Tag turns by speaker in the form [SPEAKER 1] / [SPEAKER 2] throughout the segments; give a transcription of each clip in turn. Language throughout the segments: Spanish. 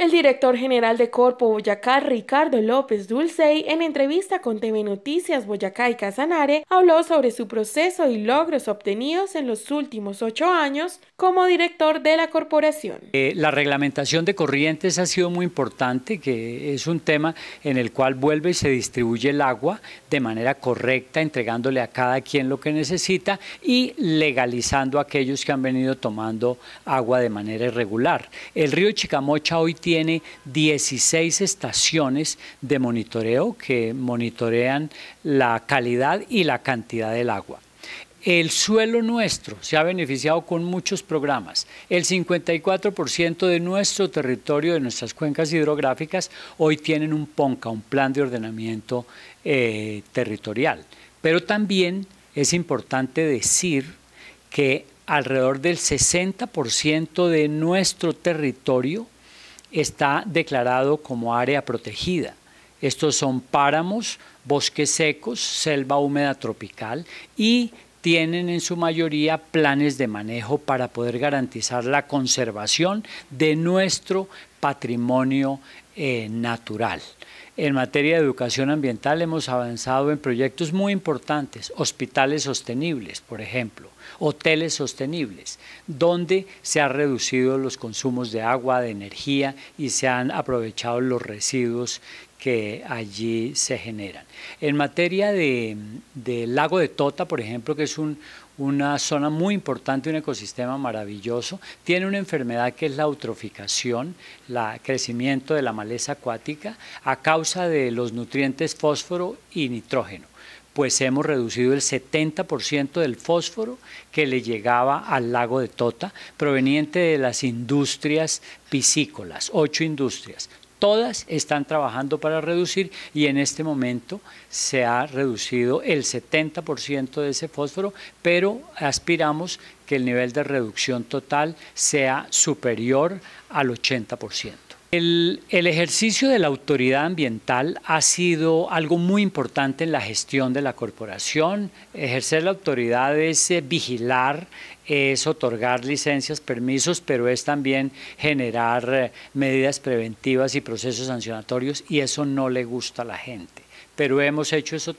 [SPEAKER 1] El director general de Corpo Boyacá, Ricardo López Dulcey, en entrevista con TV Noticias Boyacá y Casanare, habló sobre su proceso y logros obtenidos en los últimos ocho años como director de la corporación.
[SPEAKER 2] Eh, la reglamentación de corrientes ha sido muy importante, que es un tema en el cual vuelve y se distribuye el agua de manera correcta, entregándole a cada quien lo que necesita y legalizando a aquellos que han venido tomando agua de manera irregular. El río Chicamocha hoy tiene tiene 16 estaciones de monitoreo que monitorean la calidad y la cantidad del agua. El suelo nuestro se ha beneficiado con muchos programas. El 54% de nuestro territorio, de nuestras cuencas hidrográficas, hoy tienen un PONCA, un plan de ordenamiento eh, territorial. Pero también es importante decir que alrededor del 60% de nuestro territorio está declarado como área protegida. Estos son páramos, bosques secos, selva húmeda tropical y tienen en su mayoría planes de manejo para poder garantizar la conservación de nuestro patrimonio eh, natural. En materia de educación ambiental hemos avanzado en proyectos muy importantes, hospitales sostenibles, por ejemplo, hoteles sostenibles, donde se han reducido los consumos de agua, de energía y se han aprovechado los residuos que allí se generan. En materia del lago de Tota, por ejemplo, que es un, una zona muy importante, un ecosistema maravilloso. Tiene una enfermedad que es la eutroficación, el crecimiento de la maleza acuática a causa de los nutrientes fósforo y nitrógeno pues hemos reducido el 70% del fósforo que le llegaba al lago de Tota, proveniente de las industrias piscícolas, ocho industrias, todas están trabajando para reducir y en este momento se ha reducido el 70% de ese fósforo, pero aspiramos que el nivel de reducción total sea superior al 80%. El, ejercicio de la autoridad ambiental ha sido algo muy importante en la gestión de la corporación. Ejercer la autoridad es eh, vigilar, es otorgar licencias, permisos, pero es también generar eh, medidas preventivas y procesos sancionatorios y eso no le gusta a la gente pero hemos hecho ese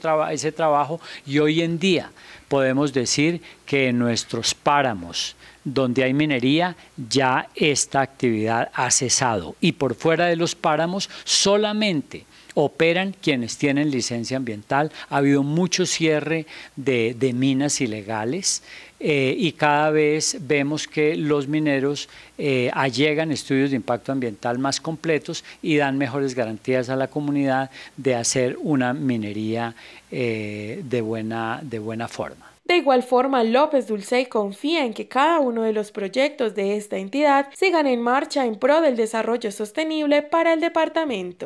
[SPEAKER 2] trabajo y hoy en día podemos decir que nuestros páramos, donde hay minería, ya esta actividad ha cesado. Y por fuera de los páramos solamente operan quienes tienen licencia ambiental. Ha habido mucho cierre de, minas ilegales eh, y cada vez vemos que los mineros eh, allegan estudios de impacto ambiental más completos y dan mejores garantías a la comunidad de hacer una minería eh, de buena forma.
[SPEAKER 1] De igual forma, López Dulcey confía en que cada uno de los proyectos de esta entidad sigan en marcha en pro del desarrollo sostenible para el departamento.